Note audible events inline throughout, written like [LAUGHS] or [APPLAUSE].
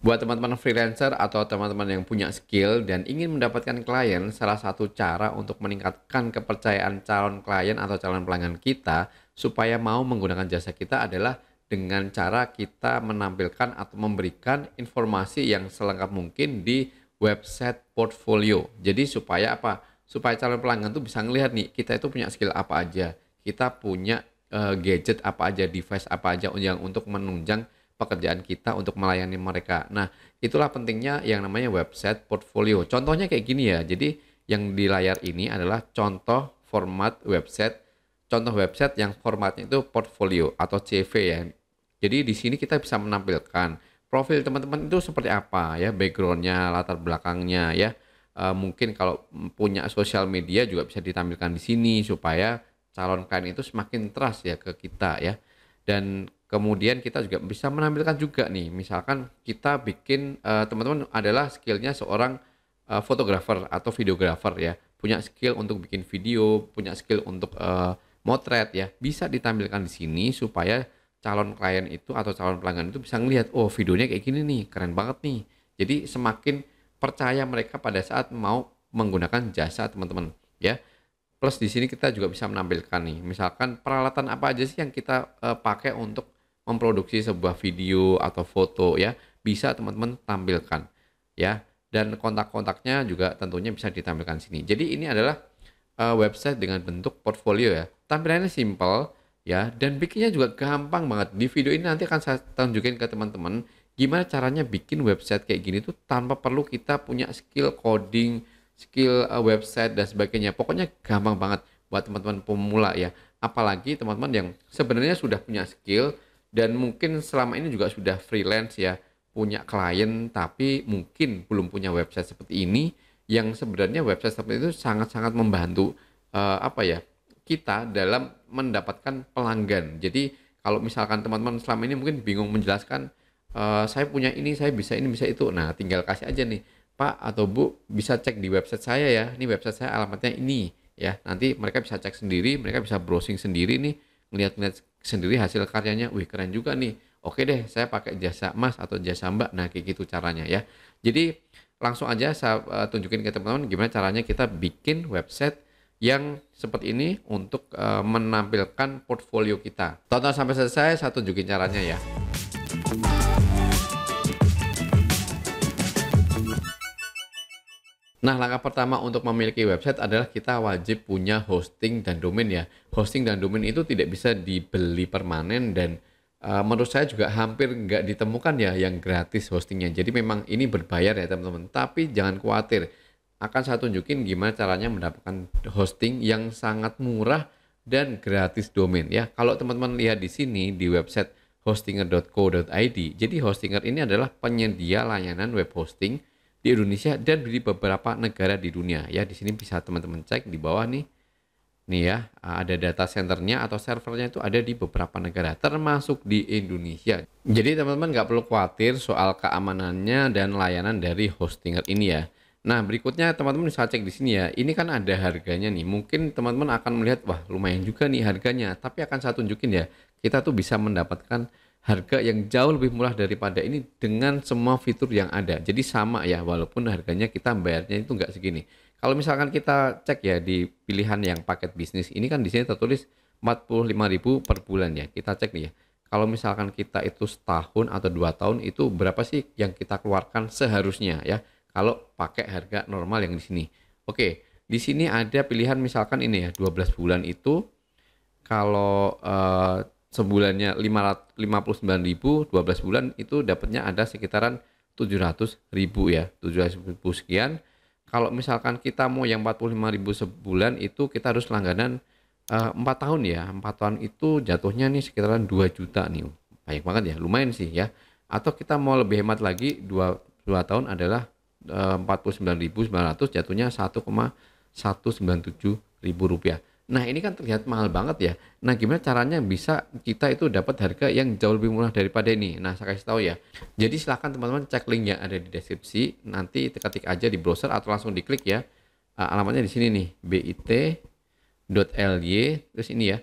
Buat teman-teman freelancer atau teman-teman yang punya skill dan ingin mendapatkan klien, salah satu cara untuk meningkatkan kepercayaan calon klien atau calon pelanggan kita supaya mau menggunakan jasa kita adalah dengan cara kita menampilkan atau memberikan informasi yang selengkap mungkin di website portfolio. Jadi supaya apa? Supaya calon pelanggan tuh bisa ngelihat nih kita itu punya skill apa aja, kita punya uh, gadget apa aja, device apa aja yang untuk menunjang pekerjaan kita untuk melayani mereka. Nah, itulah pentingnya yang namanya website portfolio. Contohnya kayak gini ya. Jadi yang di layar ini adalah contoh format website, contoh website yang formatnya itu portfolio atau CV ya. Jadi di sini kita bisa menampilkan profil teman-teman itu seperti apa ya, backgroundnya, latar belakangnya ya. E, mungkin kalau punya sosial media juga bisa ditampilkan di sini supaya calon klien itu semakin trust ya ke kita ya. Dan Kemudian kita juga bisa menampilkan juga nih, misalkan kita bikin teman eh, teman-teman adalah skillnya seorang eh, fotografer uh, atau videografer ya, punya skill untuk bikin video, punya skill untuk uh, motret ya, bisa ditampilkan di sini supaya calon klien itu atau calon pelanggan itu bisa ngelihat, oh videonya kayak gini nih, keren banget nih. Jadi semakin percaya mereka pada saat mau menggunakan jasa teman-teman ya. Plus di sini kita juga bisa menampilkan nih, misalkan peralatan apa aja sih yang kita uh, pakai untuk memproduksi sebuah video atau foto ya bisa teman-teman tampilkan ya dan kontak-kontaknya juga tentunya bisa ditampilkan sini jadi ini adalah uh, website dengan bentuk portfolio ya tampilannya simple ya dan bikinnya juga gampang banget di video ini nanti akan saya tunjukin ke teman-teman gimana caranya bikin website kayak gini tuh tanpa perlu kita punya skill coding skill uh, website dan sebagainya pokoknya gampang banget buat teman-teman pemula ya apalagi teman-teman yang sebenarnya sudah punya skill dan mungkin selama ini juga sudah freelance ya punya klien tapi mungkin belum punya website seperti ini yang sebenarnya website seperti itu sangat-sangat membantu uh, apa ya kita dalam mendapatkan pelanggan jadi kalau misalkan teman-teman selama ini mungkin bingung menjelaskan uh, saya punya ini saya bisa ini bisa itu nah tinggal kasih aja nih pak atau bu bisa cek di website saya ya ini website saya alamatnya ini ya nanti mereka bisa cek sendiri mereka bisa browsing sendiri nih ngeliat-ngeliat sendiri hasil karyanya, wih keren juga nih. Oke deh, saya pakai jasa Mas atau jasa Mbak. Nah, kayak gitu caranya ya. Jadi langsung aja saya eh, tunjukin ke teman-teman gimana caranya kita bikin website yang seperti ini untuk eh, menampilkan portfolio kita. Tonton sampai selesai, saya tunjukin caranya ya. Nah, langkah pertama untuk memiliki website adalah kita wajib punya hosting dan domain ya. Hosting dan domain itu tidak bisa dibeli permanen dan uh, menurut saya juga hampir nggak ditemukan ya yang gratis hostingnya. Jadi memang ini berbayar ya teman-teman. Tapi jangan khawatir, akan saya tunjukin gimana caranya mendapatkan hosting yang sangat murah dan gratis domain ya. Kalau teman-teman lihat di sini di website hostinger.co.id, jadi hostinger ini adalah penyedia layanan web hosting di Indonesia dan di beberapa negara di dunia ya di sini bisa teman-teman cek di bawah nih nih ya ada data centernya atau servernya itu ada di beberapa negara termasuk di Indonesia jadi teman-teman nggak perlu khawatir soal keamanannya dan layanan dari hostinger ini ya nah berikutnya teman-teman bisa cek di sini ya ini kan ada harganya nih mungkin teman-teman akan melihat wah lumayan juga nih harganya tapi akan saya tunjukin ya kita tuh bisa mendapatkan harga yang jauh lebih murah daripada ini dengan semua fitur yang ada. Jadi sama ya, walaupun harganya kita bayarnya itu nggak segini. Kalau misalkan kita cek ya di pilihan yang paket bisnis, ini kan di sini tertulis 45.000 per bulan ya. Kita cek nih ya. Kalau misalkan kita itu setahun atau dua tahun itu berapa sih yang kita keluarkan seharusnya ya? Kalau pakai harga normal yang di sini. Oke, di sini ada pilihan misalkan ini ya 12 bulan itu kalau uh, sebulannya 59 ribu 12 bulan itu dapatnya ada sekitaran 700 ribu ya 700 ribu sekian kalau misalkan kita mau yang 45 ribu sebulan itu kita harus langganan uh, eh, 4 tahun ya 4 tahun itu jatuhnya nih sekitaran 2 juta nih banyak banget ya lumayan sih ya atau kita mau lebih hemat lagi 2, 2 tahun adalah eh, uh, 49.900 jatuhnya 1,197 ribu rupiah Nah ini kan terlihat mahal banget ya. Nah gimana caranya bisa kita itu dapat harga yang jauh lebih murah daripada ini? Nah saya kasih tahu ya. Jadi silahkan teman-teman cek link yang ada di deskripsi. Nanti ketik aja di browser atau langsung diklik ya. Ah, alamatnya di sini nih bit.ly terus ini ya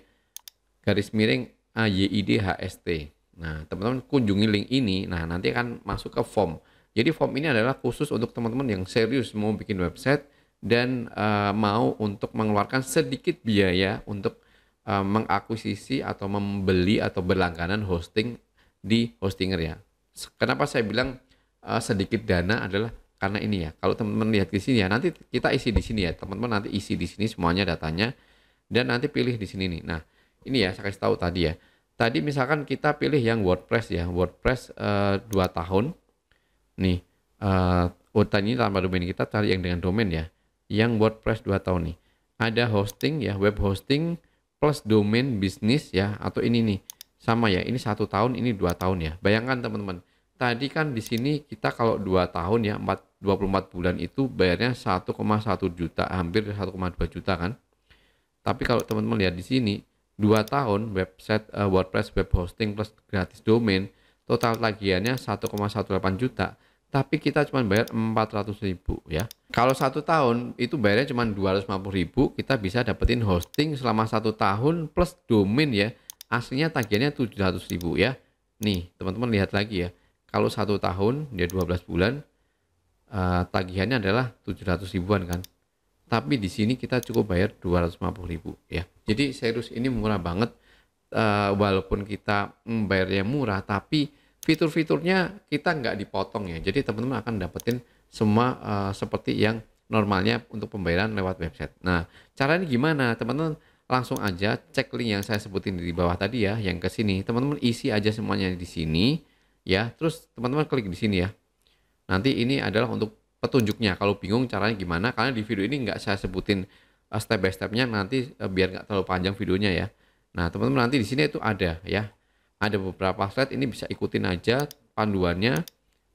garis miring AYIDHST. Nah teman-teman kunjungi link ini. Nah nanti akan masuk ke form. Jadi form ini adalah khusus untuk teman-teman yang serius mau bikin website dan uh, mau untuk mengeluarkan sedikit biaya untuk uh, mengakuisisi atau membeli atau berlangganan hosting di hostinger ya. Kenapa saya bilang uh, sedikit dana adalah karena ini ya. Kalau teman-teman lihat di sini ya, nanti kita isi di sini ya. Teman-teman nanti isi di sini semuanya datanya dan nanti pilih di sini nih. Nah, ini ya saya kasih tahu tadi ya. Tadi misalkan kita pilih yang WordPress ya, WordPress uh, 2 tahun. Nih, uh, oh, tadi tanpa domain kita cari yang dengan domain ya yang WordPress 2 tahun nih. Ada hosting ya, web hosting plus domain bisnis ya atau ini nih. Sama ya, ini satu tahun, ini dua tahun ya. Bayangkan teman-teman, tadi kan di sini kita kalau dua tahun ya, 4, 24 bulan itu bayarnya 1,1 juta, hampir 1,2 juta kan. Tapi kalau teman-teman lihat di sini, dua tahun website uh, WordPress web hosting plus gratis domain, total tagihannya 1,18 juta tapi kita cuma bayar 400 ribu ya. Kalau satu tahun itu bayarnya cuma 250 ribu, kita bisa dapetin hosting selama satu tahun plus domain ya. Aslinya tagihannya 700 ribu ya. Nih teman-teman lihat lagi ya. Kalau satu tahun dia 12 bulan, uh, tagihannya adalah 700 ribuan kan. Tapi di sini kita cukup bayar 250 ribu ya. Jadi serius ini murah banget. Uh, walaupun kita membayarnya murah, tapi fitur-fiturnya kita nggak dipotong ya. Jadi teman-teman akan dapetin semua uh, seperti yang normalnya untuk pembayaran lewat website. Nah, caranya gimana? Teman-teman langsung aja cek link yang saya sebutin di bawah tadi ya, yang ke sini. Teman-teman isi aja semuanya di sini ya. Terus teman-teman klik di sini ya. Nanti ini adalah untuk petunjuknya. Kalau bingung caranya gimana, karena di video ini nggak saya sebutin eh, step by stepnya nanti eh, biar nggak terlalu panjang videonya ya. Nah, teman-teman nanti di sini itu ada ya ada beberapa slide ini bisa ikutin aja panduannya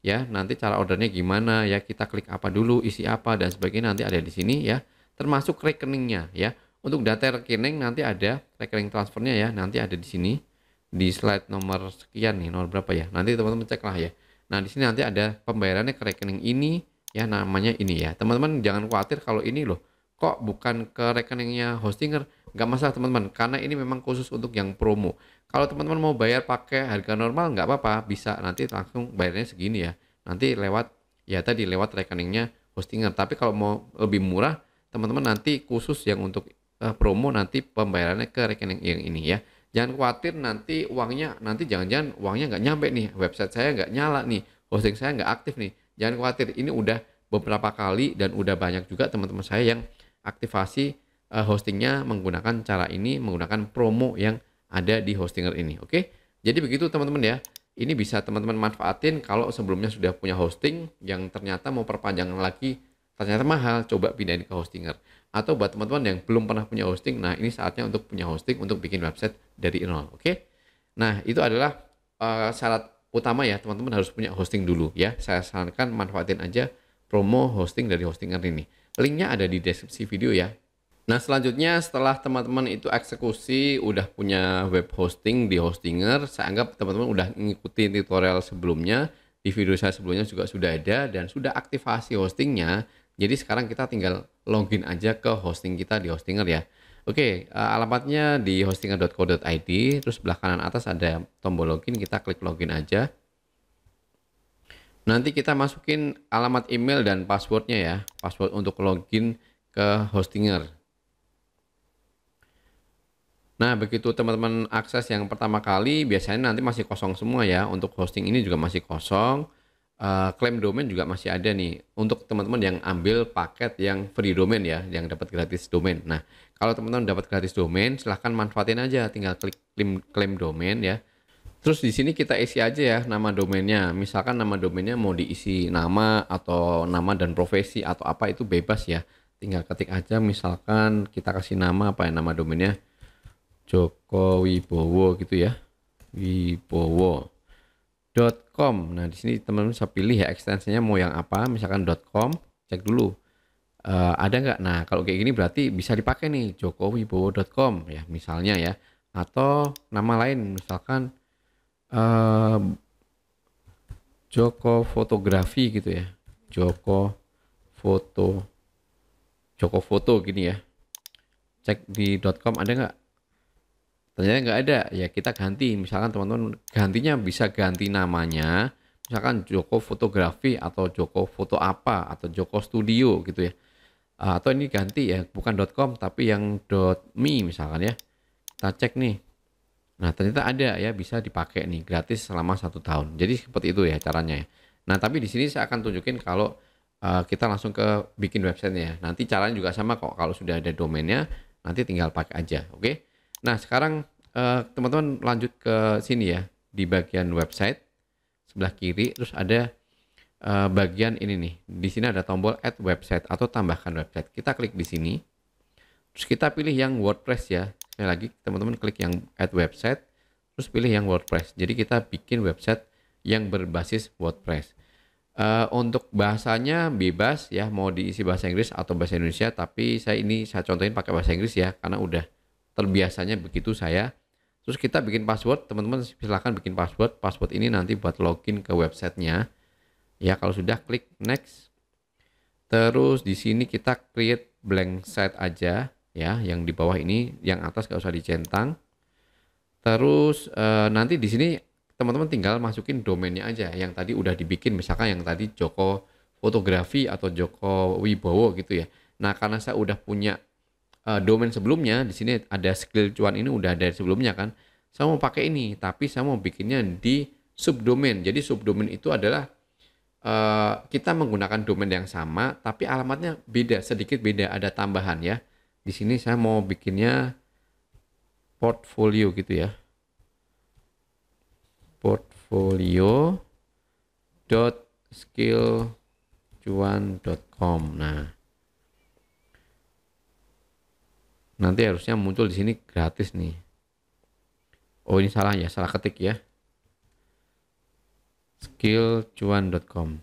ya nanti cara ordernya gimana ya kita klik apa dulu isi apa dan sebagainya nanti ada di sini ya termasuk rekeningnya ya untuk data rekening nanti ada rekening transfernya ya nanti ada di sini di slide nomor sekian nih nomor berapa ya nanti teman-teman cek lah ya nah di sini nanti ada pembayarannya ke rekening ini ya namanya ini ya teman-teman jangan khawatir kalau ini loh kok bukan ke rekeningnya hostinger nggak masalah teman-teman karena ini memang khusus untuk yang promo kalau teman-teman mau bayar pakai harga normal nggak apa-apa, bisa nanti langsung bayarnya segini ya. Nanti lewat ya tadi lewat rekeningnya hostingnya Tapi kalau mau lebih murah, teman-teman nanti khusus yang untuk uh, promo nanti pembayarannya ke rekening yang ini ya. Jangan khawatir nanti uangnya nanti jangan-jangan uangnya nggak nyampe nih, website saya nggak nyala nih, hosting saya nggak aktif nih. Jangan khawatir, ini udah beberapa kali dan udah banyak juga teman-teman saya yang aktivasi uh, hostingnya menggunakan cara ini menggunakan promo yang ada di Hostinger ini. Oke, jadi begitu teman-teman ya. Ini bisa teman-teman manfaatin kalau sebelumnya sudah punya hosting yang ternyata mau perpanjang lagi ternyata mahal, coba pindahin ke Hostinger. Atau buat teman-teman yang belum pernah punya hosting, nah ini saatnya untuk punya hosting untuk bikin website dari nol. Oke, nah itu adalah uh, syarat utama ya teman-teman harus punya hosting dulu ya. Saya sarankan manfaatin aja promo hosting dari Hostinger ini. Linknya ada di deskripsi video ya. Nah selanjutnya setelah teman-teman itu eksekusi udah punya web hosting di Hostinger, saya anggap teman-teman udah mengikuti tutorial sebelumnya, di video saya sebelumnya juga sudah ada dan sudah aktivasi hostingnya. Jadi sekarang kita tinggal login aja ke hosting kita di Hostinger ya. Oke, eh, alamatnya di hostinger.co.id, terus belah kanan atas ada tombol login, kita klik login aja. Nanti kita masukin alamat email dan passwordnya ya, password untuk login ke Hostinger. Nah, begitu teman-teman akses yang pertama kali, biasanya nanti masih kosong semua ya. Untuk hosting ini juga masih kosong. Uh, domain juga masih ada nih. Untuk teman-teman yang ambil paket yang free domain ya, yang dapat gratis domain. Nah, kalau teman-teman dapat gratis domain, silahkan manfaatin aja. Tinggal klik klaim, klaim domain ya. Terus di sini kita isi aja ya nama domainnya. Misalkan nama domainnya mau diisi nama atau nama dan profesi atau apa itu bebas ya. Tinggal ketik aja misalkan kita kasih nama apa ya nama domainnya Joko Wibowo gitu ya wibowo.com nah di sini teman-teman bisa pilih ya ekstensinya mau yang apa misalkan .com cek dulu uh, ada nggak nah kalau kayak gini berarti bisa dipakai nih jokowibowo.com ya misalnya ya atau nama lain misalkan uh, Joko fotografi gitu ya Joko foto Joko foto gini ya cek di .com ada nggak ternyata nggak ada ya kita ganti misalkan teman-teman gantinya bisa ganti namanya misalkan Joko fotografi atau Joko foto apa atau Joko studio gitu ya ah, atau ini ganti ya bukan .com tapi yang .me misalkan ya kita cek nih nah ternyata ada ya bisa dipakai nih gratis selama satu tahun jadi seperti itu ya caranya ya nah tapi di sini saya akan tunjukin kalau uh, kita langsung ke bikin websitenya ya. nanti caranya juga sama kok kalau sudah ada domainnya nanti tinggal pakai aja oke okay? Nah, sekarang eh, teman-teman uh, lanjut ke sini ya di bagian website sebelah kiri terus ada uh, bagian ini nih. Di sini ada tombol add website atau tambahkan website. Kita klik di sini. Terus kita pilih yang WordPress ya. Sekali lagi teman-teman klik yang add website terus pilih yang WordPress. Jadi kita bikin website yang berbasis WordPress. Uh, untuk bahasanya bebas ya mau diisi bahasa Inggris atau bahasa Indonesia tapi saya ini saya contohin pakai bahasa Inggris ya karena udah terbiasanya begitu saya terus kita bikin password teman-teman silahkan bikin password password ini nanti buat login ke websitenya ya kalau sudah klik next terus di sini kita create blank site aja ya yang di bawah ini yang atas gak usah dicentang terus eh, nanti di sini teman-teman tinggal masukin domainnya aja yang tadi udah dibikin misalkan yang tadi Joko fotografi atau Joko Wibowo gitu ya nah karena saya udah punya uh, domain sebelumnya di sini ada skill cuan ini udah ada sebelumnya kan saya mau pakai ini tapi saya mau bikinnya di subdomain jadi subdomain itu adalah uh, kita menggunakan domain yang sama tapi alamatnya beda sedikit beda ada tambahan ya di sini saya mau bikinnya portfolio gitu ya portfolio dot skill cuan.com nah nanti harusnya muncul di sini gratis nih oh ini salah ya salah ketik ya skillcuan.com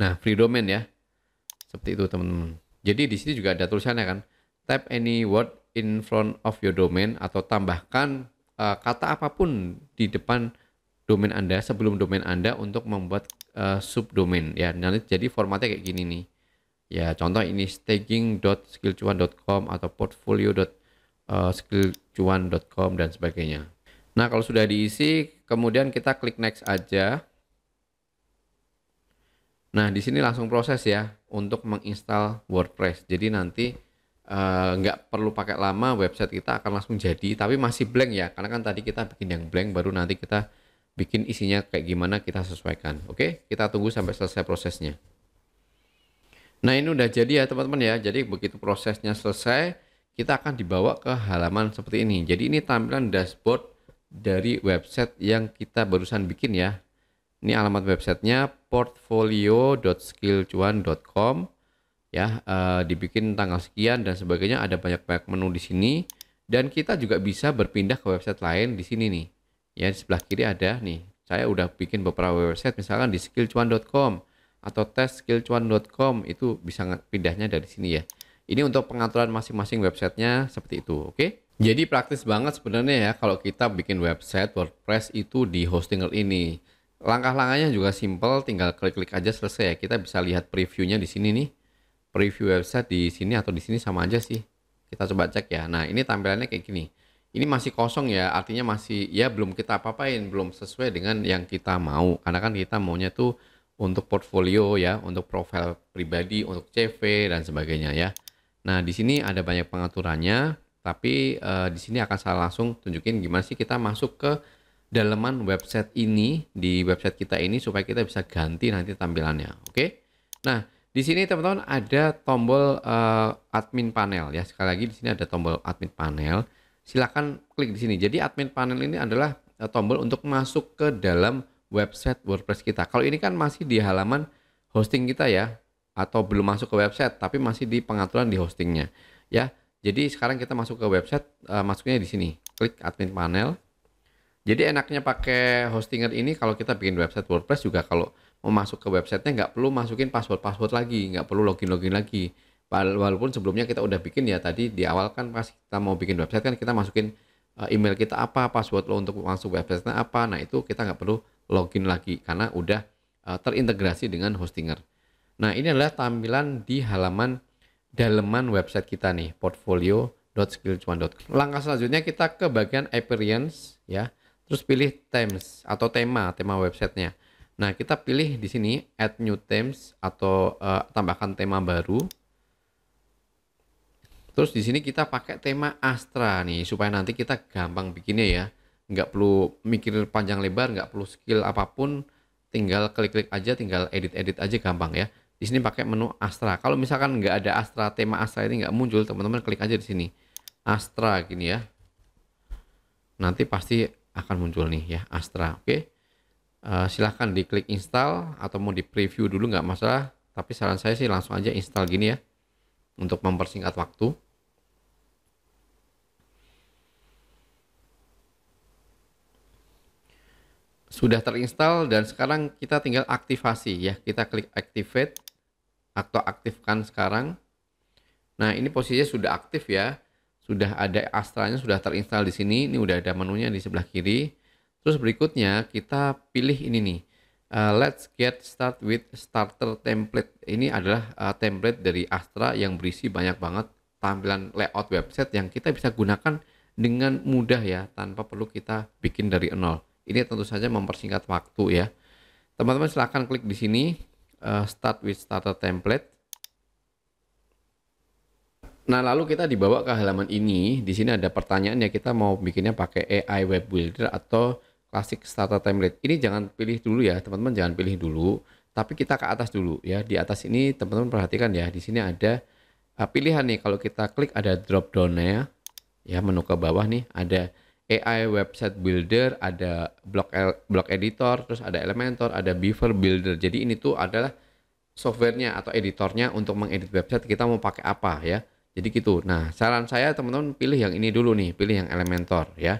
nah free domain ya seperti itu teman-teman jadi di sini juga ada tulisannya kan type any word in front of your domain atau tambahkan uh, kata apapun di depan domain Anda sebelum domain Anda untuk membuat uh, subdomain ya nanti jadi formatnya kayak gini nih ya contoh ini staking.skillcuan.com atau portfolio.skillcuan.com eh, dan sebagainya. Nah kalau sudah diisi kemudian kita klik next aja. Nah di sini langsung proses ya untuk menginstal WordPress. Jadi nanti nggak eh, nggak perlu pakai lama website kita akan langsung jadi tapi masih blank ya karena kan tadi kita bikin yang blank baru nanti kita bikin isinya kayak gimana kita sesuaikan. Oke kita tunggu sampai selesai prosesnya. Nah ini udah jadi ya teman-teman ya. Jadi begitu prosesnya selesai, kita akan dibawa ke halaman seperti ini. Jadi ini tampilan dashboard dari website yang kita barusan bikin ya. Ini alamat websitenya portfolio.skillcuan.com ya eh, dibikin tanggal sekian dan sebagainya ada banyak banyak menu di sini dan kita juga bisa berpindah ke website lain di sini nih ya di sebelah kiri ada nih saya udah bikin beberapa website misalkan di skillcuan.com atau tes skillcuan.com itu bisa pindahnya dari sini ya. Ini untuk pengaturan masing-masing websitenya seperti itu, oke? Okay? Jadi praktis banget sebenarnya ya kalau kita bikin website WordPress itu di hosting ini. Langkah-langkahnya juga simple, tinggal klik-klik aja selesai ya. Kita bisa lihat previewnya di sini nih. Preview website di sini atau di sini sama aja sih. Kita coba cek ya. Nah ini tampilannya kayak gini. Ini masih kosong ya, artinya masih ya belum kita apa-apain, belum sesuai dengan yang kita mau. Karena kan kita maunya tuh untuk portfolio ya, untuk profil pribadi, untuk CV dan sebagainya ya. Nah, di sini ada banyak pengaturannya, tapi uh, di sini akan saya langsung tunjukin gimana sih kita masuk ke daleman website ini di website kita ini supaya kita bisa ganti nanti tampilannya. Oke. Nah, di sini teman-teman ada tombol uh, admin panel ya. Sekali lagi di sini ada tombol admin panel. Silakan klik di sini. Jadi admin panel ini adalah eh, tombol untuk masuk ke dalam website WordPress kita. Kalau ini kan masih di halaman hosting kita ya, atau belum masuk ke website, tapi masih di pengaturan di hostingnya. Ya, jadi sekarang kita masuk ke website, uh, masuknya di sini. Klik admin panel. Jadi enaknya pakai hostinger ini kalau kita bikin website WordPress juga kalau mau masuk ke websitenya nggak perlu masukin password-password lagi, nggak perlu login-login lagi. Walaupun sebelumnya kita udah bikin ya tadi di awal kan pas kita mau bikin website kan kita masukin eh, email kita apa, password lo untuk masuk websitenya apa. Nah itu kita nggak perlu login lagi karena udah uh, terintegrasi dengan hostinger. Nah, ini adalah tampilan di halaman daleman website kita nih, portfolio.skillcuan.com. Langkah selanjutnya kita ke bagian appearance ya. Terus pilih themes atau tema, tema websitenya. Nah, kita pilih di sini add new themes atau uh, tambahkan tema baru. Terus di sini kita pakai tema Astra nih supaya nanti kita gampang bikinnya ya nggak perlu mikir panjang lebar nggak perlu skill apapun tinggal klik-klik aja tinggal edit-edit aja gampang ya di sini pakai menu Astra kalau misalkan nggak ada Astra tema Astra ini nggak muncul teman-teman klik aja di sini Astra gini ya nanti pasti akan muncul nih ya Astra oke okay? uh, eh, silahkan diklik install atau mau di preview dulu nggak masalah tapi saran saya sih langsung aja install gini ya untuk mempersingkat waktu sudah terinstall dan sekarang kita tinggal aktivasi ya kita klik activate atau aktifkan sekarang nah ini posisinya sudah aktif ya sudah ada astranya sudah terinstall di sini ini udah ada menunya di sebelah kiri terus berikutnya kita pilih ini nih uh, let's get start with starter template ini adalah uh, template dari Astra yang berisi banyak banget tampilan layout website yang kita bisa gunakan dengan mudah ya tanpa perlu kita bikin dari nol ini tentu saja mempersingkat waktu ya. Teman-teman silahkan klik di sini uh, Start with Starter Template. Nah lalu kita dibawa ke halaman ini. Di sini ada pertanyaan ya kita mau bikinnya pakai AI Web Builder atau Classic Starter Template. Ini jangan pilih dulu ya teman-teman, jangan pilih dulu. Tapi kita ke atas dulu ya. Di atas ini teman-teman perhatikan ya. Di sini ada eh, pilihan nih kalau kita klik ada drop down-nya ya menu ke bawah nih ada AI website builder, ada block block editor, terus ada Elementor, ada Beaver builder. Jadi ini tuh adalah softwarenya atau editornya untuk mengedit website kita mau pakai apa ya. Jadi gitu. Nah, saran saya teman-teman pilih yang ini dulu nih, pilih yang Elementor ya.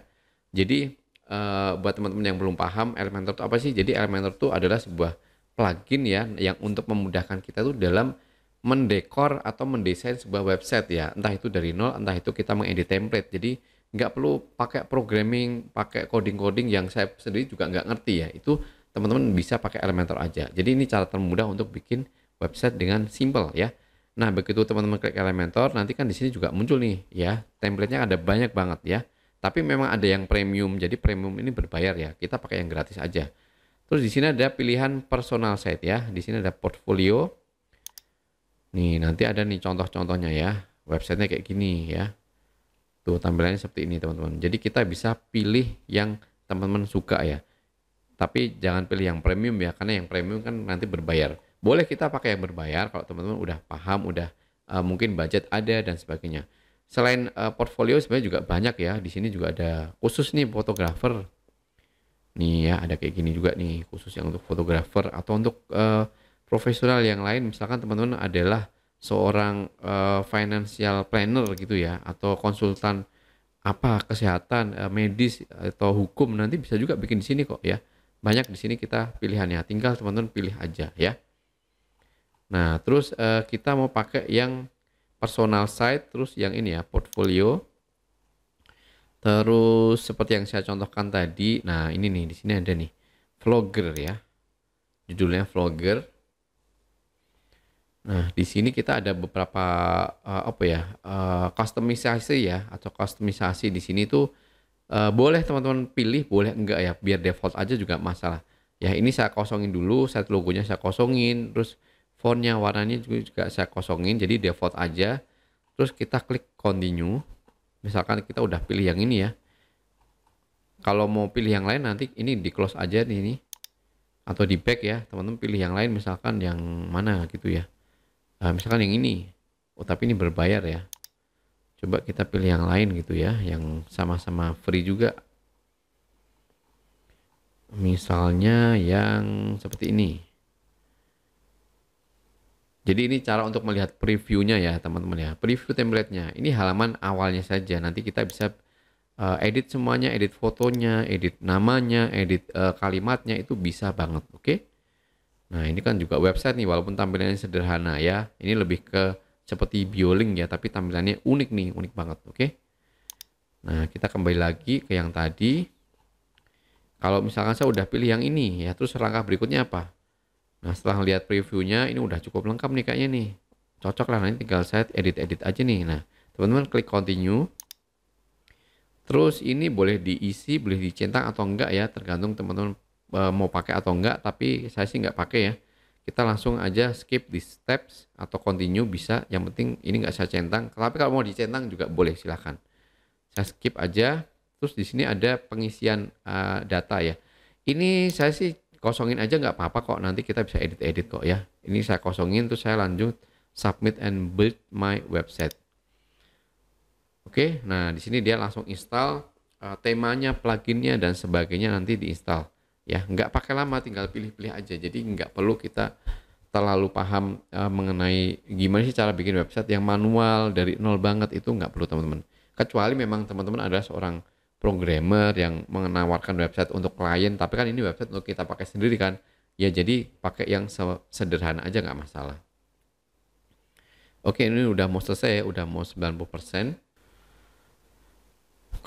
Jadi uh, buat teman-teman yang belum paham Elementor itu apa sih? Jadi Elementor itu adalah sebuah plugin ya yang untuk memudahkan kita tuh dalam mendekor atau mendesain sebuah website ya. Entah itu dari nol, entah itu kita mengedit template. Jadi nggak perlu pakai programming, pakai coding-coding yang saya sendiri juga nggak ngerti ya. Itu teman-teman bisa pakai Elementor aja. Jadi ini cara termudah untuk bikin website dengan simple ya. Nah, begitu teman-teman klik Elementor, nanti kan di sini juga muncul nih ya. template ada banyak banget ya. Tapi memang ada yang premium. Jadi premium ini berbayar ya. Kita pakai yang gratis aja. Terus di sini ada pilihan personal site ya. Di sini ada portfolio. Nih, nanti ada nih contoh-contohnya ya. Websitenya kayak gini ya. Tuh tampilannya seperti ini teman-teman. Jadi kita bisa pilih yang teman-teman suka ya. Tapi jangan pilih yang premium ya karena yang premium kan nanti berbayar. Boleh kita pakai yang berbayar kalau teman-teman udah paham, udah uh, mungkin budget ada dan sebagainya. Selain uh, portfolio sebenarnya juga banyak ya. Di sini juga ada khusus nih fotografer. Nih ya, ada kayak gini juga nih khusus yang untuk fotografer atau untuk uh, profesional yang lain misalkan teman-teman adalah seorang uh, financial planner gitu ya atau konsultan apa kesehatan uh, medis atau hukum nanti bisa juga bikin di sini kok ya banyak di sini kita pilihannya tinggal teman-teman pilih aja ya nah terus uh, kita mau pakai yang personal site terus yang ini ya portfolio terus seperti yang saya contohkan tadi nah ini nih di sini ada nih vlogger ya judulnya vlogger Nah, di sini kita ada beberapa uh, apa ya? Uh, customisasi ya atau customisasi di sini tuh uh, boleh teman-teman pilih, boleh enggak ya, biar default aja juga masalah. Ya, ini saya kosongin dulu, set logonya saya kosongin, terus fontnya warnanya juga, juga saya kosongin jadi default aja. Terus kita klik continue. Misalkan kita udah pilih yang ini ya. Kalau mau pilih yang lain nanti ini di close aja nih ini atau di back ya, teman-teman pilih yang lain misalkan yang mana gitu ya. Nah, misalkan yang ini. Oh, tapi ini berbayar ya. Coba kita pilih yang lain gitu ya, yang sama-sama free juga. Misalnya yang seperti ini. Jadi ini cara untuk melihat previewnya ya teman-teman ya. Preview template-nya. Ini halaman awalnya saja. Nanti kita bisa eh, edit semuanya, edit fotonya, edit namanya, edit eh, kalimatnya itu bisa banget. Oke. Okay? Nah, ini kan juga website nih walaupun tampilannya sederhana ya. Ini lebih ke seperti biolink ya, tapi tampilannya unik nih, unik banget, oke? Okay? Nah, kita kembali lagi ke yang tadi. Kalau misalkan saya udah pilih yang ini ya, terus langkah berikutnya apa? Nah, setelah lihat previewnya ini udah cukup lengkap nih kayaknya nih. Cocok lah nanti tinggal saya edit-edit aja nih. Nah, teman-teman klik continue. Terus ini boleh diisi, boleh dicentang atau enggak ya, tergantung teman-teman Eh, mau pakai atau enggak, tapi saya sih nggak pakai ya. Kita langsung aja skip di steps atau continue bisa. Yang penting ini nggak saya centang. Tapi kalau mau dicentang juga boleh silahkan. Saya skip aja. Terus di sini ada pengisian uh, data ya. Ini saya sih kosongin aja nggak apa-apa kok. Nanti kita bisa edit-edit kok ya. Ini saya kosongin terus saya lanjut submit and build my website. Oke, nah di sini dia langsung install uh, temanya, pluginnya dan sebagainya nanti diinstal ya nggak pakai lama tinggal pilih-pilih aja jadi nggak perlu kita terlalu paham uh, mengenai gimana sih cara bikin website yang manual dari nol banget itu nggak perlu teman-teman kecuali memang teman-teman ada seorang programmer yang menawarkan website untuk klien tapi kan ini website untuk kita pakai sendiri kan ya jadi pakai yang sederhana aja nggak masalah oke ini udah mau selesai ya, udah mau 90%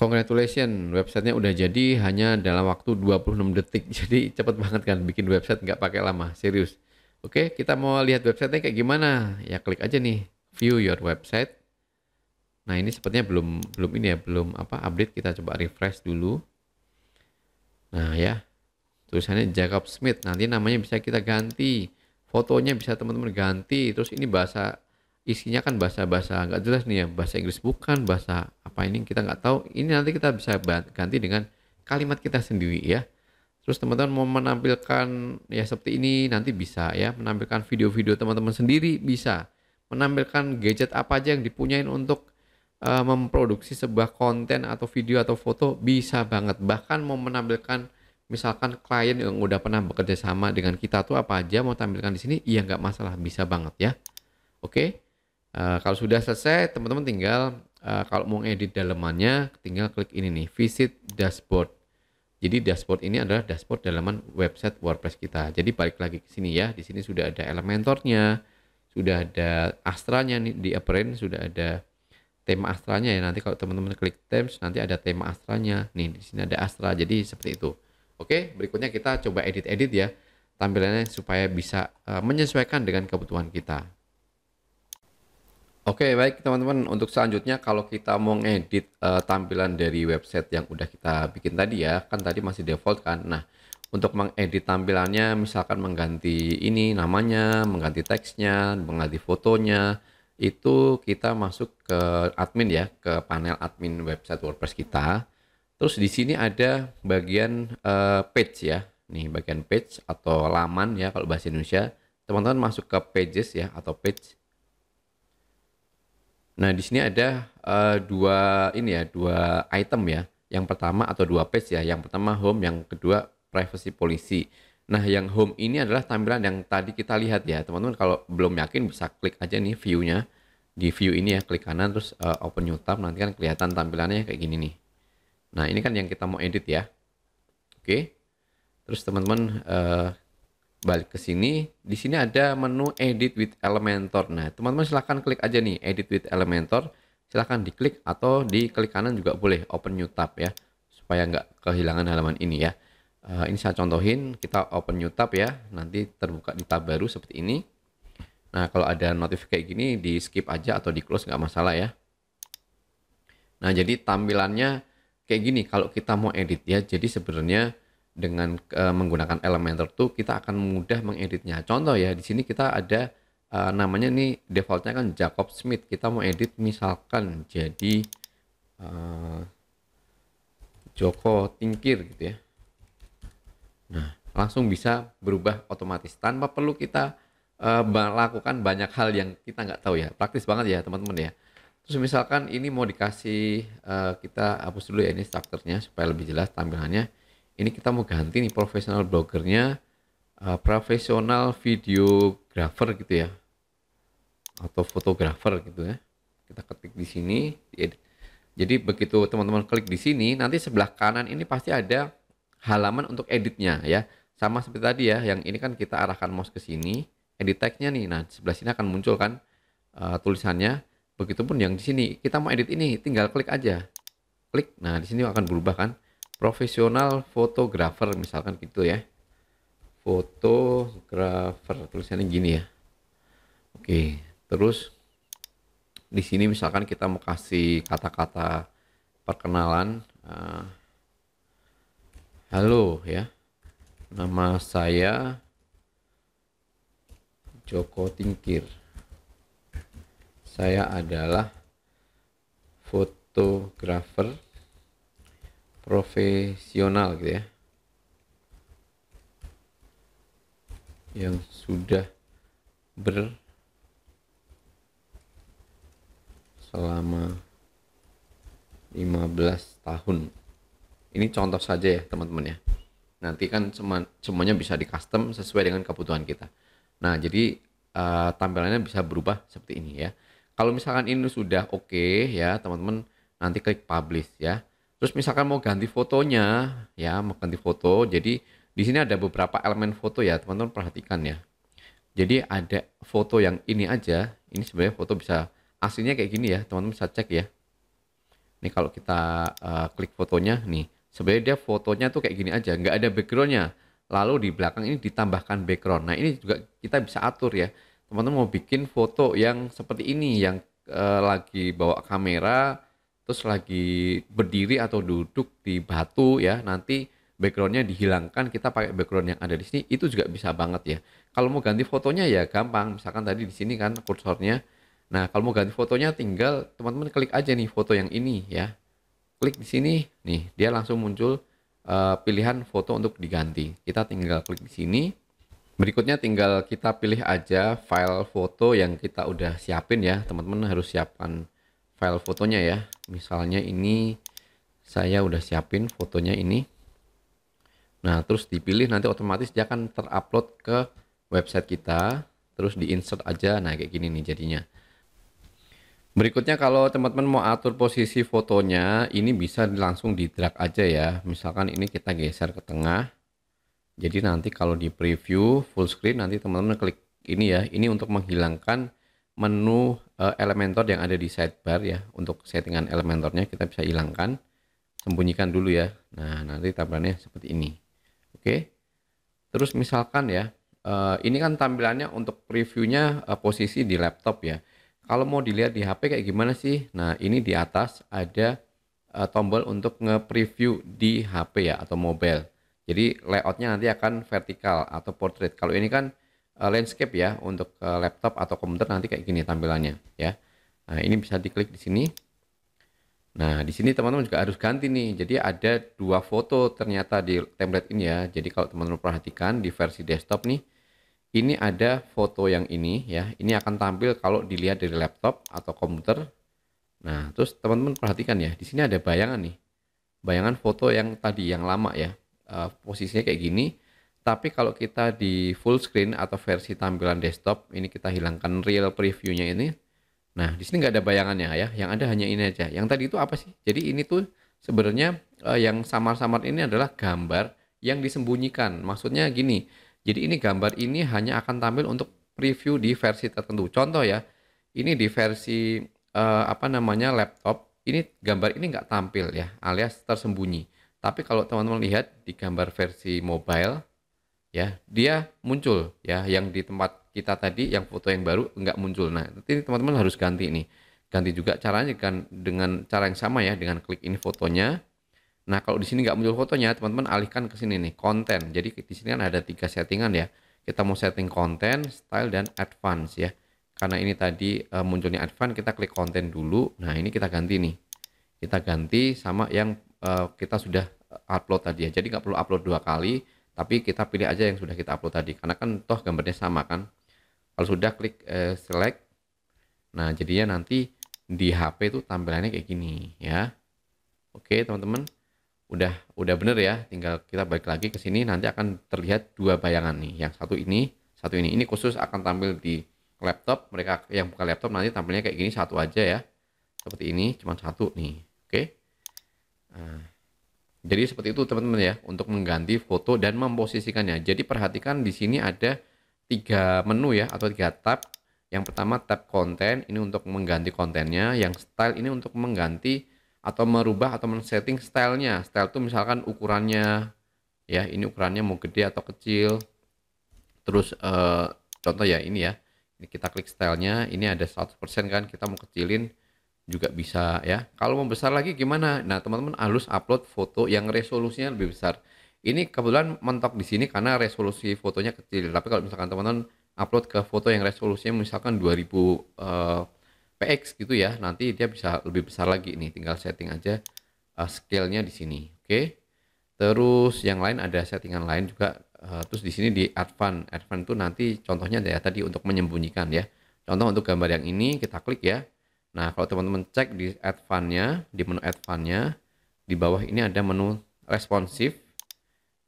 Congratulations, websitenya udah jadi hanya dalam waktu 26 detik. [LAUGHS] Jadi cepet banget kan bikin website nggak pakai lama, serius. Oke, kita mau lihat websitenya kayak gimana. Ya klik aja nih, view your website. Nah ini sepertinya belum belum ini ya, belum apa update. Kita coba refresh dulu. Nah ya, tulisannya Jacob Smith. Nanti namanya bisa kita ganti, fotonya bisa teman-teman ganti. Terus ini bahasa isinya kan bahasa-bahasa nggak jelas nih ya bahasa Inggris bukan bahasa apa ini kita nggak tahu ini nanti kita bisa ganti dengan kalimat kita sendiri ya terus teman-teman mau menampilkan ya seperti ini nanti bisa ya menampilkan video-video teman-teman sendiri bisa menampilkan gadget apa aja yang dipunyain untuk uh, memproduksi sebuah konten atau video atau foto bisa banget bahkan mau menampilkan misalkan klien yang udah pernah bekerja sama dengan kita tuh apa aja mau tampilkan di sini iya nggak masalah bisa banget ya oke okay? Eh, kalau sudah selesai, teman-teman tinggal uh, kalau mau edit dalamannya, tinggal klik ini nih, visit dashboard. Jadi dashboard ini adalah dashboard dalaman website WordPress kita. Jadi balik lagi ke sini ya, di sini sudah ada Elementornya, sudah ada Astranya nih di Apparent sudah ada tema Astranya ya. Nanti kalau teman-teman klik themes, nanti ada tema Astranya. Nih di sini ada Astra, jadi seperti itu. Oke, berikutnya kita coba edit-edit ya tampilannya supaya bisa eh, menyesuaikan dengan kebutuhan kita. Oke, baik teman-teman. Untuk selanjutnya kalau kita mau ngedit uh, tampilan dari website yang udah kita bikin tadi ya, kan tadi masih default kan. Nah, untuk mengedit tampilannya misalkan mengganti ini namanya, mengganti teksnya, mengganti fotonya, itu kita masuk ke admin ya, ke panel admin website WordPress kita. Terus di sini ada bagian uh, page ya. Nih, bagian page atau laman ya kalau bahasa Indonesia. Teman-teman masuk ke pages ya atau page Nah, di sini ada uh, dua ini ya, dua item ya. Yang pertama atau dua page ya. Yang pertama home, yang kedua privacy policy. Nah, yang home ini adalah tampilan yang tadi kita lihat ya. Teman-teman kalau belum yakin bisa klik aja nih view-nya. Di view ini ya, klik kanan terus uh, open new tab nanti kan kelihatan tampilannya kayak gini nih. Nah, ini kan yang kita mau edit ya. Oke. Okay. Terus teman-teman uh, balik ke sini. Di sini ada menu edit with Elementor. Nah, teman-teman silahkan klik aja nih edit with Elementor. Silahkan diklik atau di klik kanan juga boleh open new tab ya. Supaya nggak kehilangan halaman ini ya. Eh, ini saya contohin, kita open new tab ya. Nanti terbuka di tab baru seperti ini. Nah, kalau ada notif kayak gini di skip aja atau di close nggak masalah ya. Nah, jadi tampilannya kayak gini kalau kita mau edit ya. Jadi sebenarnya dengan uh, menggunakan Elementor tuh kita akan mudah mengeditnya. Contoh ya, di sini kita ada uh, namanya nih defaultnya kan Jacob Smith. Kita mau edit misalkan jadi uh, Joko Tingkir gitu ya. Nah, langsung bisa berubah otomatis tanpa perlu kita uh, lakukan banyak hal yang kita nggak tahu ya. Praktis banget ya teman-teman ya. Terus misalkan ini mau dikasih uh, kita hapus dulu ya ini strukturnya supaya lebih jelas tampilannya ini kita mau ganti nih profesional blogernya, uh, eh, profesional videographer gitu ya atau fotografer gitu ya kita ketik di sini jadi begitu teman-teman klik di sini nanti sebelah kanan ini pasti ada halaman untuk editnya ya sama seperti tadi ya yang ini kan kita arahkan mouse ke sini edit tagnya nih nah sebelah sini akan muncul kan uh, tulisannya begitupun yang di sini kita mau edit ini tinggal klik aja klik nah di sini akan berubah kan profesional fotografer misalkan gitu ya fotografer tulisannya gini ya oke terus di sini misalkan kita mau kasih kata-kata perkenalan eh, halo ya nama saya Joko Tingkir saya adalah fotografer profesional gitu ya yang sudah ber selama 15 tahun ini contoh saja ya teman-teman ya nanti kan semuanya bisa di custom sesuai dengan kebutuhan kita nah jadi uh, tampilannya bisa berubah seperti ini ya kalau misalkan ini sudah oke okay, ya teman-teman nanti klik publish ya Terus misalkan mau ganti fotonya, ya mau ganti foto. Jadi di sini ada beberapa elemen foto ya, teman-teman perhatikan ya. Jadi ada foto yang ini aja, ini sebenarnya foto bisa aslinya kayak gini ya, teman-teman bisa cek ya. Ini kalau kita uh, klik fotonya, nih sebenarnya dia fotonya tuh kayak gini aja, nggak ada backgroundnya. Lalu di belakang ini ditambahkan background. Nah ini juga kita bisa atur ya, teman-teman mau bikin foto yang seperti ini, yang eh, lagi bawa kamera, terus lagi berdiri atau duduk di batu ya nanti backgroundnya dihilangkan kita pakai background yang ada di sini itu juga bisa banget ya kalau mau ganti fotonya ya gampang misalkan tadi di sini kan kursornya nah kalau mau ganti fotonya tinggal teman-teman klik aja nih foto yang ini ya klik di sini nih dia langsung muncul uh, pilihan foto untuk diganti kita tinggal klik di sini berikutnya tinggal kita pilih aja file foto yang kita udah siapin ya teman-teman harus siapkan file fotonya ya misalnya ini saya udah siapin fotonya ini nah terus dipilih nanti otomatis dia akan terupload ke website kita terus di insert aja nah kayak gini nih jadinya berikutnya kalau teman-teman mau atur posisi fotonya ini bisa langsung di drag aja ya misalkan ini kita geser ke tengah jadi nanti kalau di preview full screen nanti teman-teman klik ini ya ini untuk menghilangkan menu uh, Elementor yang ada di sidebar ya. Untuk settingan Elementornya kita bisa hilangkan, sembunyikan dulu ya. Nah, nanti tampilannya seperti ini. Oke. Terus misalkan ya, uh, ini kan tampilannya untuk previewnya uh, posisi di laptop ya. Kalau mau dilihat di HP kayak gimana sih? Nah, ini di atas ada uh, tombol untuk nge-preview di HP ya atau mobile. Jadi layoutnya nanti akan vertikal atau portrait. Kalau ini kan uh, landscape ya untuk uh, laptop atau komputer nanti kayak gini tampilannya ya. Nah, ini bisa diklik di sini. Nah, di sini teman-teman juga harus ganti nih. Jadi ada dua foto ternyata di template ini ya. Jadi kalau teman-teman perhatikan di versi desktop nih ini ada foto yang ini ya. Ini akan tampil kalau dilihat dari laptop atau komputer. Nah, terus teman-teman perhatikan ya. Di sini ada bayangan nih. Bayangan foto yang tadi yang lama ya. Eh, posisinya kayak gini tapi kalau kita di full screen atau versi tampilan desktop, ini kita hilangkan real previewnya ini. Nah, di sini nggak ada bayangannya ya. Yang ada hanya ini aja. Yang tadi itu apa sih? Jadi ini tuh sebenarnya eh, yang samar-samar ini adalah gambar yang disembunyikan. Maksudnya gini. Jadi ini gambar ini hanya akan tampil untuk preview di versi tertentu. Contoh ya, ini di versi eh, apa namanya laptop, ini gambar ini nggak tampil ya, alias tersembunyi. Tapi kalau teman-teman lihat di gambar versi mobile, ya dia muncul ya yang di tempat kita tadi yang foto yang baru enggak muncul nah nanti teman-teman harus ganti nih ganti juga caranya kan dengan cara yang sama ya dengan klik ini fotonya nah kalau di sini nggak muncul fotonya teman-teman alihkan ke sini nih konten jadi di sini kan ada tiga settingan ya kita mau setting konten style dan advance ya karena ini tadi e, munculnya advance kita klik konten dulu nah ini kita ganti nih kita ganti sama yang e, kita sudah upload tadi ya jadi nggak perlu upload dua kali tapi kita pilih aja yang sudah kita upload tadi karena kan toh gambarnya sama kan kalau sudah klik uh, select nah jadinya nanti di HP itu tampilannya kayak gini ya oke teman-teman udah udah bener ya tinggal kita balik lagi ke sini nanti akan terlihat dua bayangan nih yang satu ini satu ini ini khusus akan tampil di laptop mereka yang buka laptop nanti tampilnya kayak gini satu aja ya seperti ini cuma satu nih oke nah jadi seperti itu teman-teman ya untuk mengganti foto dan memposisikannya. Jadi perhatikan di sini ada tiga menu ya atau tiga tab. Yang pertama tab konten ini untuk mengganti kontennya, yang style ini untuk mengganti atau merubah atau men-setting stylenya. Style itu misalkan ukurannya ya ini ukurannya mau gede atau kecil. Terus eh, contoh ya ini ya. Ini kita klik stylenya, ini ada 100% kan kita mau kecilin juga bisa ya. Kalau membesar lagi gimana? Nah, teman-teman harus upload foto yang resolusinya lebih besar. Ini kebetulan mentok di sini karena resolusi fotonya kecil. Tapi kalau misalkan teman-teman upload ke foto yang resolusinya misalkan 2000 uh, px gitu ya, nanti dia bisa lebih besar lagi nih. Tinggal setting aja uh, scale-nya di sini. Oke. Terus yang lain ada settingan lain juga. Uh, terus di sini di advance. Advance itu nanti contohnya ya tadi untuk menyembunyikan ya. Contoh untuk gambar yang ini kita klik ya Nah, kalau teman-teman cek di advance-nya, di menu advance-nya, di bawah ini ada menu responsif.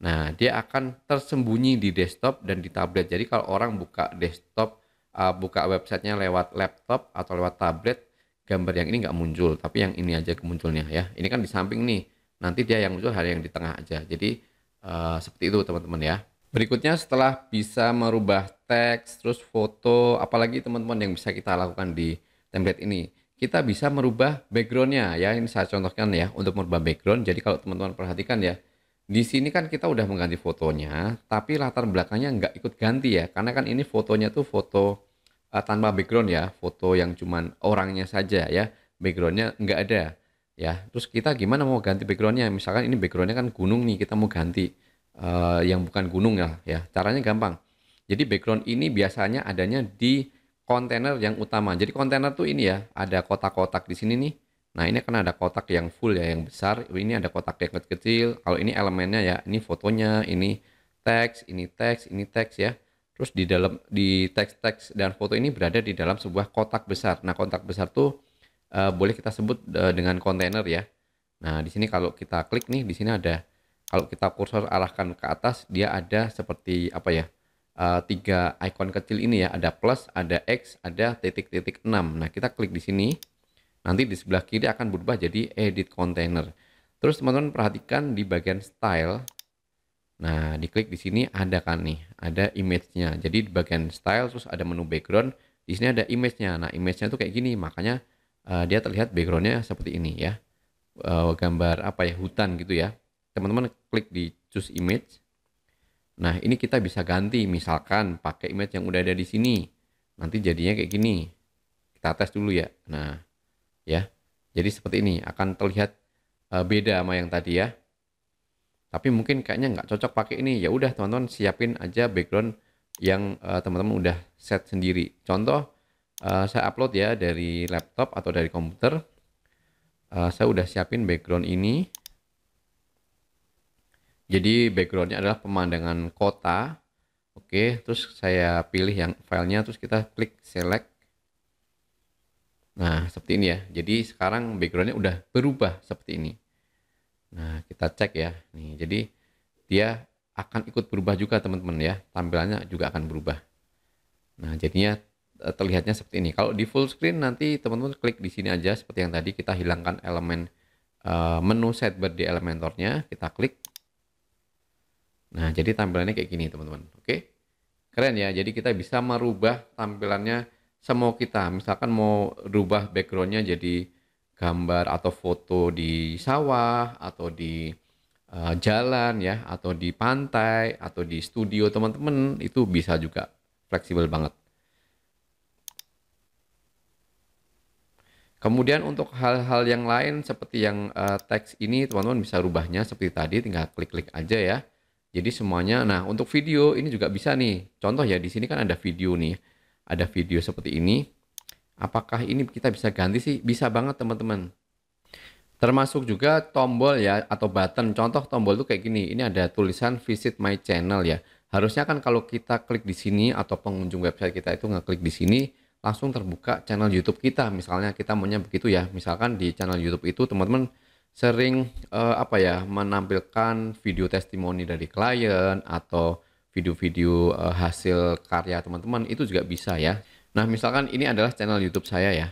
Nah, dia akan tersembunyi di desktop dan di tablet. Jadi kalau orang buka desktop, uh, buka websitenya lewat laptop atau lewat tablet, gambar yang ini nggak muncul, tapi yang ini aja munculnya ya. Ini kan di samping nih, nanti dia yang muncul hari yang di tengah aja. Jadi uh, seperti itu teman-teman ya. Berikutnya setelah bisa merubah teks, terus foto, apalagi teman-teman yang bisa kita lakukan di template ini kita bisa merubah backgroundnya ya ini saya contohkan ya untuk merubah background jadi kalau teman-teman perhatikan ya di sini kan kita udah mengganti fotonya tapi latar belakangnya nggak ikut ganti ya karena kan ini fotonya tuh foto uh, tanpa background ya foto yang cuman orangnya saja ya backgroundnya nggak ada ya terus kita gimana mau ganti backgroundnya misalkan ini backgroundnya kan gunung nih kita mau ganti uh, yang bukan gunung ya ya caranya gampang jadi background ini biasanya adanya di kontainer yang utama. Jadi kontainer tuh ini ya, ada kotak-kotak di sini nih. Nah ini kan ada kotak yang full ya, yang besar. Ini ada kotak yang kecil. Kalau ini elemennya ya, ini fotonya, ini teks, ini teks, ini teks ya. Terus di dalam di teks-teks dan foto ini berada di dalam sebuah kotak besar. Nah kotak besar tuh uh, boleh kita sebut uh, dengan kontainer ya. Nah di sini kalau kita klik nih, di sini ada kalau kita kursor arahkan ke atas, dia ada seperti apa ya? uh, tiga icon kecil ini ya, ada plus, ada X, ada titik-titik 6. Nah, kita klik di sini. Nanti di sebelah kiri akan berubah jadi edit container. Terus teman-teman perhatikan di bagian style. Nah, diklik di sini ada kan nih, ada image-nya. Jadi di bagian style terus ada menu background, di sini ada image-nya. Nah, image-nya tuh kayak gini, makanya uh, dia terlihat backgroundnya seperti ini ya. Uh, gambar apa ya, hutan gitu ya. Teman-teman klik di choose image. Nah, ini kita bisa ganti misalkan pakai image yang udah ada di sini. Nanti jadinya kayak gini. Kita tes dulu ya. Nah, ya. Jadi seperti ini akan terlihat uh, beda sama yang tadi ya. Tapi mungkin kayaknya nggak cocok pakai ini. Ya udah teman-teman siapin aja background yang e, teman-teman uh, udah set sendiri. Contoh uh, saya upload ya dari laptop atau dari komputer. Uh, saya udah siapin background ini jadi backgroundnya adalah pemandangan kota oke terus saya pilih yang filenya terus kita klik select nah seperti ini ya jadi sekarang backgroundnya udah berubah seperti ini nah kita cek ya nih jadi dia akan ikut berubah juga teman-teman ya tampilannya juga akan berubah nah jadinya eh, terlihatnya seperti ini kalau di full screen nanti teman-teman klik di sini aja seperti yang tadi kita hilangkan elemen uh, menu sidebar di elementornya kita klik Nah, jadi tampilannya kayak gini, teman-teman. Oke. Keren ya. Jadi kita bisa merubah tampilannya semua kita. Misalkan mau rubah backgroundnya jadi gambar atau foto di sawah atau di uh, jalan ya atau di pantai atau di studio teman-teman itu bisa juga fleksibel banget. Kemudian untuk hal-hal yang lain seperti yang uh, teks ini teman-teman bisa rubahnya seperti tadi tinggal klik-klik aja ya. Jadi semuanya, nah untuk video ini juga bisa nih. Contoh ya, di sini kan ada video nih. Ada video seperti ini. Apakah ini kita bisa ganti sih? Bisa banget teman-teman. Termasuk juga tombol ya, atau button. Contoh tombol tuh kayak gini. Ini ada tulisan visit my channel ya. Harusnya kan kalau kita klik di sini atau pengunjung website kita itu ngeklik di sini, langsung terbuka channel YouTube kita. Misalnya kita maunya begitu ya. Misalkan di channel YouTube itu teman-teman sering uh, apa ya menampilkan video testimoni dari klien atau video-video uh, hasil karya teman-teman itu juga bisa ya. Nah, misalkan ini adalah channel YouTube saya ya.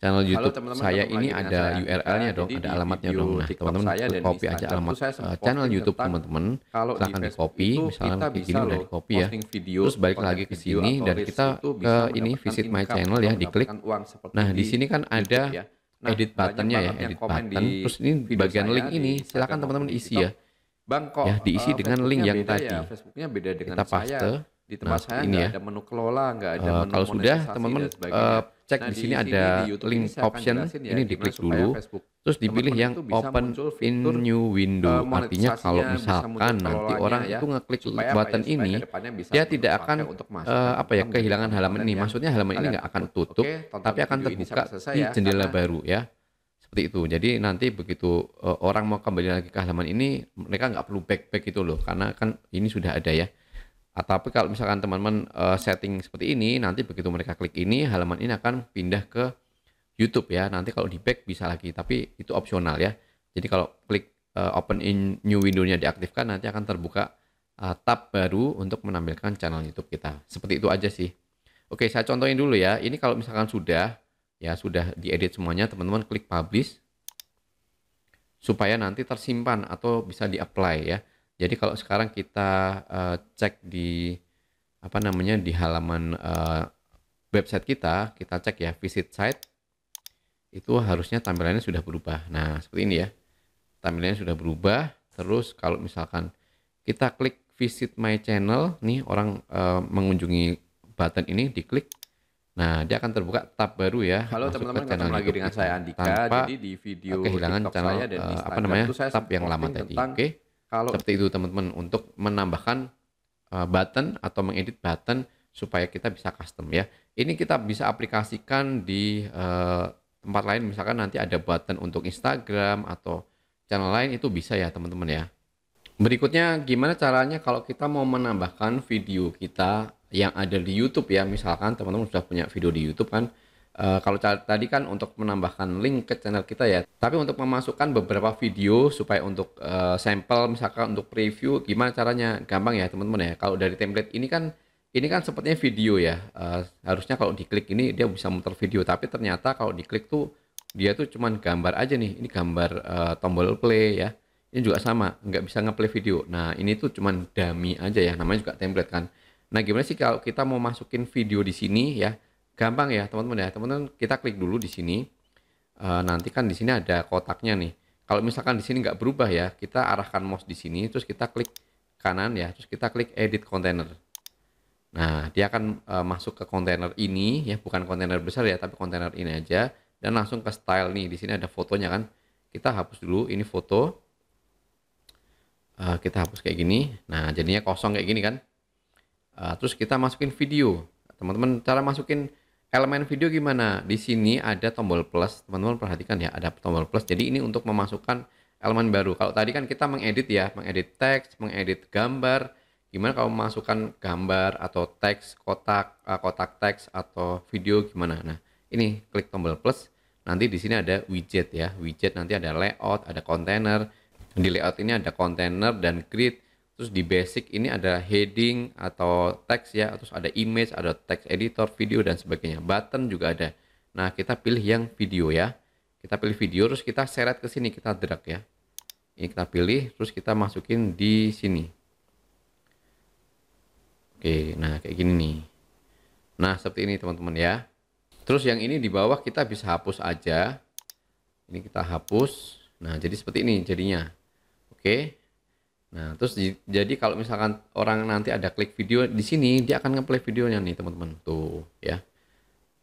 Channel YouTube Halo, teman -teman, saya teman ini ada URL-nya dong, ada alamatnya dong. Nah, teman-teman copy aja alamat eh, channel YouTube teman-teman. Silahkan di copy, misalnya kayak udah copy ya. Video, Terus balik lagi ke sini dan kita ke ini visit my channel ya, diklik. Nah, di sini kan ada ya nah, edit buttonnya ya edit button di terus ini di bagian link ini silakan teman-teman isi ya Bang kok ya diisi uh, dengan link yang tadi ya, Facebooknya beda dengan kita paste saya di tempat nah, saya ini ya. ada menu kelola, nggak ada uh, menu Kalau sudah, teman-teman uh, cek nah, di sini ada di link ini option, ya, ini diklik dulu. Terus dipilih teman -teman yang open in new window. Uh, Artinya kalau misalkan nanti orang ya, itu ngeklik button ya, ini, dia tidak akan untuk uh, apa ya kehilangan halaman ini. Ya. Maksudnya halaman ini nggak akan tutup, tapi akan terbuka di ya. jendela baru ya seperti itu. Jadi nanti begitu orang mau kembali lagi ke halaman ini, mereka nggak perlu back back itu loh, karena kan ini sudah ada ya. Nah, tapi kalau misalkan teman-teman uh, setting seperti ini, nanti begitu mereka klik ini, halaman ini akan pindah ke YouTube ya. Nanti kalau di back bisa lagi, tapi itu opsional ya. Jadi kalau klik uh, open in new window-nya diaktifkan, nanti akan terbuka uh, tab baru untuk menampilkan channel YouTube kita. Seperti itu aja sih. Oke, saya contohin dulu ya. Ini kalau misalkan sudah, ya sudah diedit semuanya, teman-teman klik publish supaya nanti tersimpan atau bisa di-apply ya. Jadi kalau sekarang kita uh, cek di apa namanya di halaman uh, website kita, kita cek ya visit site itu harusnya tampilannya sudah berubah. Nah, seperti ini ya. Tampilannya sudah berubah. Terus kalau misalkan kita klik visit my channel, nih orang uh, mengunjungi button ini diklik Nah, dia akan terbuka tab baru ya. Halo teman-teman, ketemu lagi dengan saya Andika. Tanpa Jadi di video kehilangan TikTok channel saya dan di apa namanya? tab yang lama tadi. Oke. Okay. Kalau seperti itu teman-teman untuk menambahkan uh, button atau mengedit button supaya kita bisa custom ya. Ini kita bisa aplikasikan di uh, tempat lain misalkan nanti ada button untuk Instagram atau channel lain itu bisa ya teman-teman ya. Berikutnya gimana caranya kalau kita mau menambahkan video kita yang ada di YouTube ya misalkan teman-teman sudah punya video di YouTube kan Eh, kalau tadi kan untuk menambahkan link ke channel kita ya, tapi untuk memasukkan beberapa video supaya untuk uh, sampel misalkan untuk preview gimana caranya? Gampang ya teman-teman ya. Kalau dari template ini kan ini kan sepertinya video ya. Uh, harusnya kalau diklik ini dia bisa muter video, tapi ternyata kalau diklik tuh dia tuh cuman gambar aja nih. Ini gambar uh, tombol play ya. Ini juga sama, nggak bisa ngeplay video. Nah, ini tuh cuman dummy aja ya, namanya juga template kan. Nah, gimana sih kalau kita mau masukin video di sini ya? gampang ya teman-teman ya teman-teman kita klik dulu di sini e, nanti kan di sini ada kotaknya nih kalau misalkan di sini nggak berubah ya kita arahkan mouse di sini terus kita klik kanan ya terus kita klik edit container nah dia akan e, masuk ke kontainer ini ya bukan kontainer besar ya tapi kontainer ini aja dan langsung ke style nih di sini ada fotonya kan kita hapus dulu ini foto e, kita hapus kayak gini nah jadinya kosong kayak gini kan e, terus kita masukin video teman-teman cara masukin elemen video gimana? Di sini ada tombol plus, teman-teman perhatikan ya, ada tombol plus. Jadi ini untuk memasukkan elemen baru. Kalau tadi kan kita mengedit ya, mengedit teks, mengedit gambar. Gimana kalau memasukkan gambar atau teks, kotak, eh, kotak teks atau video gimana? Nah, ini klik tombol plus. Nanti di sini ada widget ya, widget nanti ada layout, ada container. Di layout ini ada container dan grid Terus di basic ini ada heading atau teks ya, terus ada image, ada text editor, video dan sebagainya. Button juga ada. Nah, kita pilih yang video ya. Kita pilih video terus kita seret ke sini, kita drag ya. Ini kita pilih terus kita masukin di sini. Oke, nah kayak gini nih. Nah, seperti ini teman-teman ya. Terus yang ini di bawah kita bisa hapus aja. Ini kita hapus. Nah, jadi seperti ini jadinya. Oke. Nah, terus di, jadi kalau misalkan orang nanti ada klik video di sini, dia akan ngeplay videonya nih, teman-teman. Tuh, ya.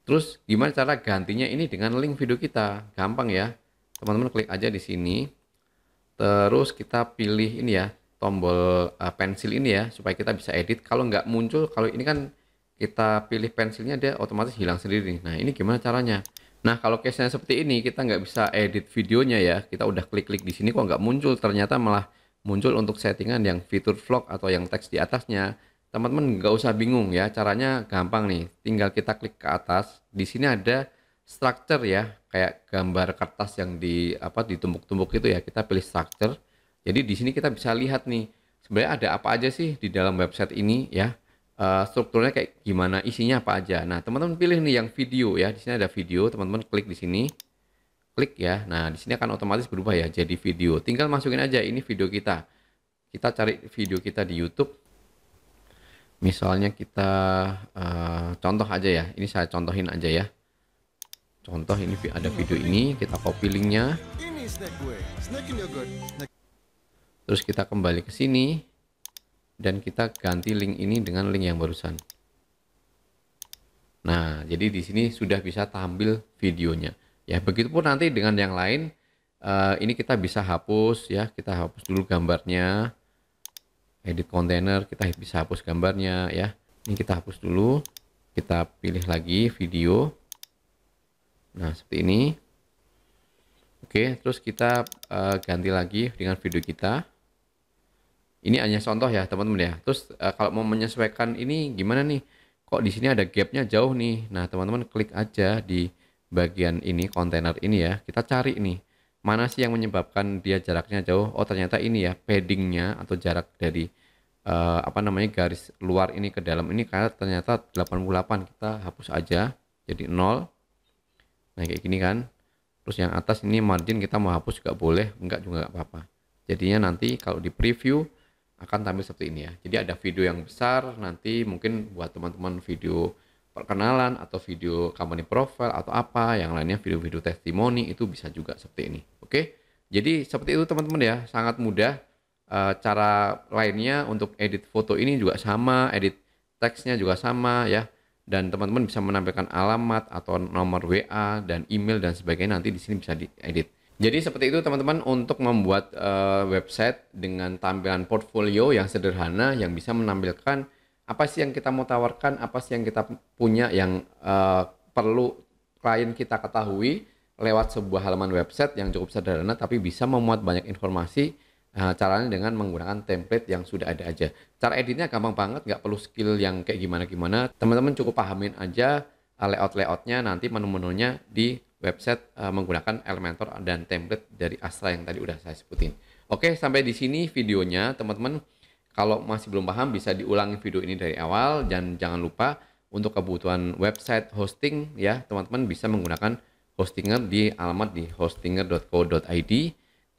Terus gimana cara gantinya ini dengan link video kita? Gampang ya. Teman-teman klik aja di sini. Terus kita pilih ini ya, tombol uh, pensil ini ya, supaya kita bisa edit. Kalau nggak muncul, kalau ini kan kita pilih pensilnya dia otomatis hilang sendiri. Nah, ini gimana caranya? Nah, kalau case-nya seperti ini, kita nggak bisa edit videonya ya. Kita udah klik-klik di sini kok nggak muncul, ternyata malah muncul untuk settingan yang fitur vlog atau yang teks di atasnya. Teman-teman nggak usah bingung ya, caranya gampang nih. Tinggal kita klik ke atas, di sini ada structure ya, kayak gambar kertas yang di apa ditumpuk-tumpuk itu ya. Kita pilih structure. Jadi di sini kita bisa lihat nih, sebenarnya ada apa aja sih di dalam website ini ya. Eh, strukturnya kayak gimana, isinya apa aja. Nah, teman-teman pilih nih yang video ya. Di sini ada video, teman-teman klik di sini klik ya. Nah, di sini akan otomatis berubah ya jadi video. Tinggal masukin aja ini video kita. Kita cari video kita di YouTube. Misalnya kita uh, contoh aja ya. Ini saya contohin aja ya. Contoh ini ada video ini, kita copy linknya. Terus kita kembali ke sini dan kita ganti link ini dengan link yang barusan. Nah, jadi di sini sudah bisa tampil videonya. Ya begitupun nanti dengan yang lain uh, ini kita bisa hapus ya kita hapus dulu gambarnya edit container kita bisa hapus gambarnya ya ini kita hapus dulu kita pilih lagi video nah seperti ini oke terus kita uh, ganti lagi dengan video kita ini hanya contoh ya teman-teman ya terus uh, kalau mau menyesuaikan ini gimana nih kok di sini ada gapnya jauh nih nah teman-teman klik aja di bagian ini kontainer ini ya kita cari nih mana sih yang menyebabkan dia jaraknya jauh oh ternyata ini ya paddingnya atau jarak dari uh, apa namanya garis luar ini ke dalam ini karena ternyata 88 kita hapus aja jadi 0 nah kayak gini kan terus yang atas ini margin kita mau hapus juga boleh enggak juga enggak apa-apa jadinya nanti kalau di preview akan tampil seperti ini ya jadi ada video yang besar nanti mungkin buat teman-teman video perkenalan atau video company profile atau apa yang lainnya video-video testimoni itu bisa juga seperti ini oke jadi seperti itu teman-teman ya sangat mudah e, cara lainnya untuk edit foto ini juga sama edit teksnya juga sama ya dan teman-teman bisa menampilkan alamat atau nomor WA dan email dan sebagainya nanti di sini bisa diedit jadi seperti itu teman-teman untuk membuat e, website dengan tampilan portfolio yang sederhana yang bisa menampilkan apa sih yang kita mau tawarkan, apa sih yang kita punya yang uh, perlu klien kita ketahui lewat sebuah halaman website yang cukup sederhana tapi bisa memuat banyak informasi uh, caranya dengan menggunakan template yang sudah ada aja. Cara editnya gampang banget, nggak perlu skill yang kayak gimana-gimana. Teman-teman cukup pahamin aja eh, layout-layoutnya nanti menu-menunya di website uh, menggunakan Elementor dan template dari Astra yang tadi udah saya sebutin. Oke, sampai di sini videonya teman-teman. Kalau masih belum paham bisa diulangi video ini dari awal dan jangan lupa untuk kebutuhan website hosting ya teman-teman bisa menggunakan Hostinger di alamat di hostinger.co.id.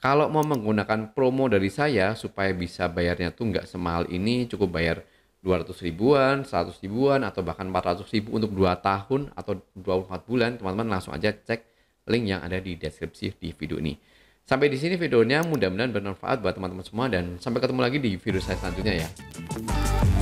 Kalau mau menggunakan promo dari saya supaya bisa bayarnya tuh nggak semahal ini, cukup bayar 200 ribuan, 100 ribuan, atau bahkan 400 ribu untuk 2 tahun atau 24 bulan, teman-teman langsung aja cek link yang ada di deskripsi di video ini. Sampai di sini videonya, mudah-mudahan bermanfaat buat teman-teman semua dan sampai ketemu lagi di video saya selanjutnya ya.